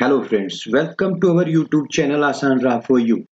Hello friends, welcome to our YouTube channel Asanra for you.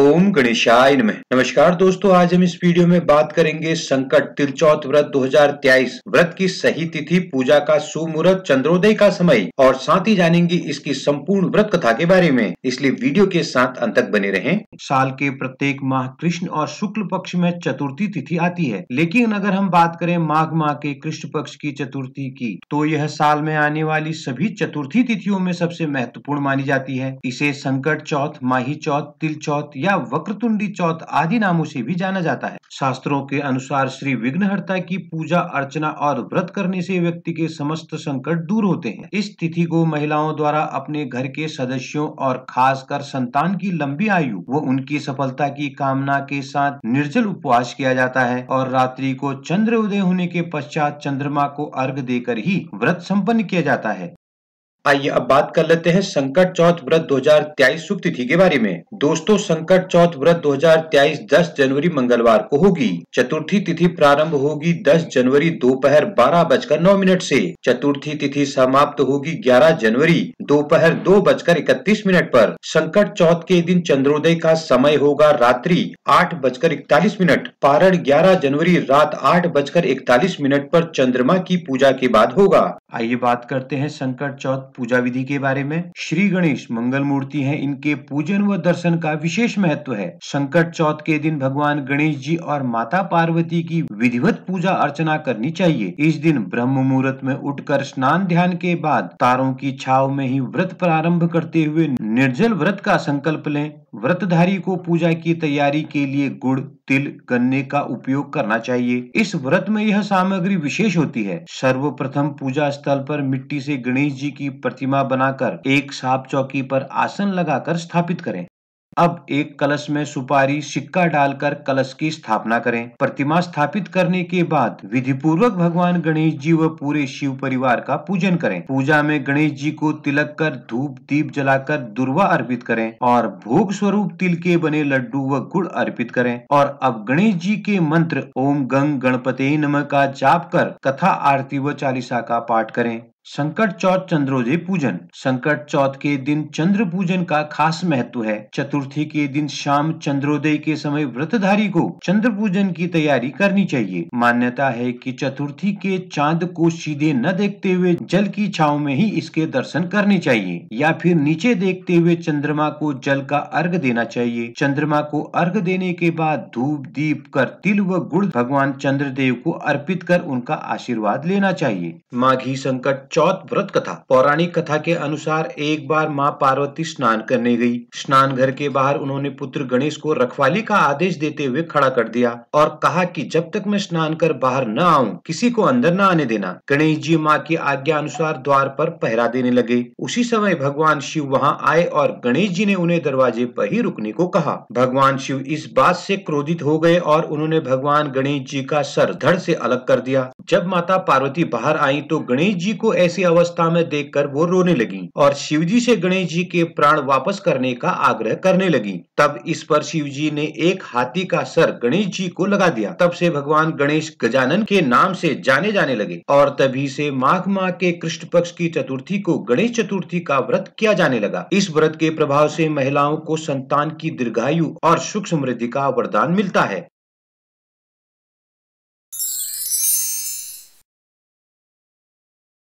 ओम गणेशाय नमः नमस्कार दोस्तों आज हम इस वीडियो में बात करेंगे संकट चौथ व्रत 2023 व्रत की सही तिथि पूजा का सुमुहूर्त चंद्रोदय का समय और साथ ही जानेंगे इसकी संपूर्ण व्रत कथा के बारे में इसलिए वीडियो के साथ अंत तक बने रहें साल के प्रत्येक माह कृष्ण और शुक्ल पक्ष में चतुर्थी तिथि आती है लेकिन अगर हम बात करें माघ माह के कृष्ण पक्ष की चतुर्थी की तो यह साल में आने वाली सभी चतुर्थी तिथियों में सबसे महत्वपूर्ण मानी जाती है इसे संकट चौथ माही चौथ तिल चौथ या वक्रतुंडी चौथ आदि नामों से भी जाना जाता है शास्त्रों के अनुसार श्री विघ्नहर्ता की पूजा अर्चना और व्रत करने से व्यक्ति के समस्त संकट दूर होते हैं इस तिथि को महिलाओं द्वारा अपने घर के सदस्यों और खासकर संतान की लंबी आयु वो उनकी सफलता की कामना के साथ निर्जल उपवास किया जाता है और रात्रि को चंद्र उदय होने के पश्चात चंद्रमा को अर्घ देकर ही व्रत संपन्न किया जाता है आइए अब बात कर लेते हैं संकट चौथ व्रत 2023 सुख तिथि के बारे में दोस्तों संकट चौथ व्रत 2023 10 जनवरी मंगलवार को होगी चतुर्थी तिथि प्रारंभ होगी 10 जनवरी दोपहर बारह बजकर नौ मिनट से चतुर्थी तिथि समाप्त होगी 11 जनवरी दोपहर दो बजकर इकतीस मिनट पर संकट चौथ के दिन चंद्रोदय का समय होगा रात्रि आठ बजकर इकतालीस मिनट पारण ग्यारह जनवरी रात आठ बजकर इकतालीस मिनट आरोप चंद्रमा की पूजा के बाद होगा आइए बात करते हैं संकट चौथ पूजा विधि के बारे में श्री गणेश मंगल मूर्ति है इनके पूजन व दर्शन का विशेष महत्व है संकट चौथ के दिन भगवान गणेश जी और माता पार्वती की विधिवत पूजा अर्चना करनी चाहिए इस दिन ब्रह्म मुहूर्त में उठकर स्नान ध्यान के बाद तारों की छाव में ही व्रत प्रारंभ करते हुए निर्जल व्रत का संकल्प लें व्रतधारी को पूजा की तैयारी के लिए गुड़ तिल गन्ने का उपयोग करना चाहिए इस व्रत में यह सामग्री विशेष होती है सर्वप्रथम पूजा स्थल पर मिट्टी से गणेश जी की प्रतिमा बनाकर एक साफ चौकी पर आसन लगाकर स्थापित करें अब एक कलश में सुपारी सिक्का डालकर कलश की स्थापना करें प्रतिमा स्थापित करने के बाद विधि पूर्वक भगवान गणेश जी व पूरे शिव परिवार का पूजन करें पूजा में गणेश जी को तिलक कर धूप दीप जलाकर दुर्वा अर्पित करें और भोग स्वरूप तिल के बने लड्डू व गुड़ अर्पित करें और अब गणेश जी के मंत्र ओम गंग गणपते नम का जाप कर कथा आरती व चालीसा का पाठ करें संकट चौथ चंद्रोदय पूजन संकट चौथ के दिन चंद्र पूजन का खास महत्व है चतुर्थी के दिन शाम चंद्रोदय के समय व्रतधारी को चंद्र पूजन की तैयारी करनी चाहिए मान्यता है कि चतुर्थी के चांद को सीधे न देखते हुए जल की छाव में ही इसके दर्शन करने चाहिए या फिर नीचे देखते हुए चंद्रमा को जल का अर्घ देना चाहिए चंद्रमा को अर्घ देने के बाद धूप दीप कर तिल व गुड़ भगवान चंद्रदेव को अर्पित कर उनका आशीर्वाद लेना चाहिए माघी संकट चौथ व्रत कथा पौराणिक कथा के अनुसार एक बार माँ पार्वती स्नान करने गई स्नान घर के बाहर उन्होंने पुत्र गणेश को रखवाली का आदेश देते हुए खड़ा कर दिया और कहा कि जब तक मैं स्नान कर बाहर न आऊं किसी को अंदर न आने देना गणेश जी माँ की आज्ञा अनुसार द्वार पर पहरा देने लगे उसी समय भगवान शिव वहाँ आए और गणेश जी ने उन्हें दरवाजे पर ही रुकने को कहा भगवान शिव इस बात से क्रोधित हो गए और उन्होंने भगवान गणेश जी का सर धड़ से अलग कर दिया जब माता पार्वती बाहर आई तो गणेश जी को ऐसी अवस्था में देखकर वो रोने लगी और शिवजी से गणेश जी के प्राण वापस करने का आग्रह करने लगी तब इस पर शिवजी ने एक हाथी का सर गणेश जी को लगा दिया तब से भगवान गणेश गजानन के नाम से जाने जाने लगे और तभी से माघ माह के कृष्ण पक्ष की चतुर्थी को गणेश चतुर्थी का व्रत किया जाने लगा इस व्रत के प्रभाव से महिलाओं को संतान की दीर्घायु और सुख समृद्धि का वरदान मिलता है